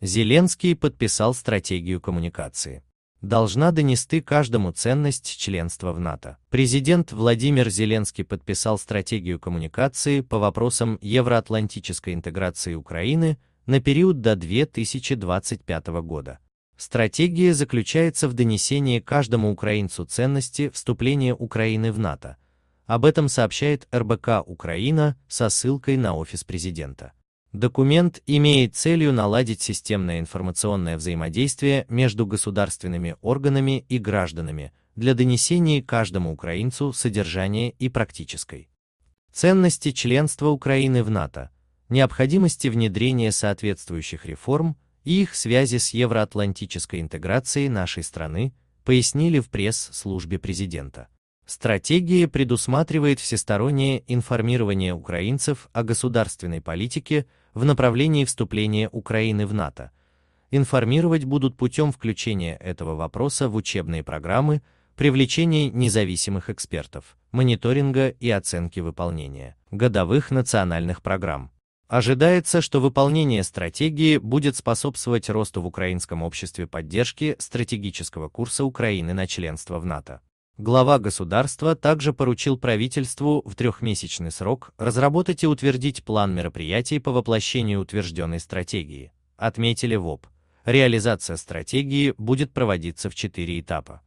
Зеленский подписал стратегию коммуникации. Должна донести каждому ценность членства в НАТО. Президент Владимир Зеленский подписал стратегию коммуникации по вопросам евроатлантической интеграции Украины на период до 2025 года. Стратегия заключается в донесении каждому украинцу ценности вступления Украины в НАТО. Об этом сообщает РБК «Украина» со ссылкой на офис президента. Документ имеет целью наладить системное информационное взаимодействие между государственными органами и гражданами для донесения каждому украинцу содержания и практической ценности членства Украины в НАТО, необходимости внедрения соответствующих реформ и их связи с евроатлантической интеграцией нашей страны, пояснили в пресс-службе президента. Стратегия предусматривает всестороннее информирование украинцев о государственной политике в направлении вступления Украины в НАТО. Информировать будут путем включения этого вопроса в учебные программы, привлечения независимых экспертов, мониторинга и оценки выполнения годовых национальных программ. Ожидается, что выполнение стратегии будет способствовать росту в украинском обществе поддержки стратегического курса Украины на членство в НАТО. Глава государства также поручил правительству в трехмесячный срок разработать и утвердить план мероприятий по воплощению утвержденной стратегии. Отметили ВОП. Реализация стратегии будет проводиться в четыре этапа.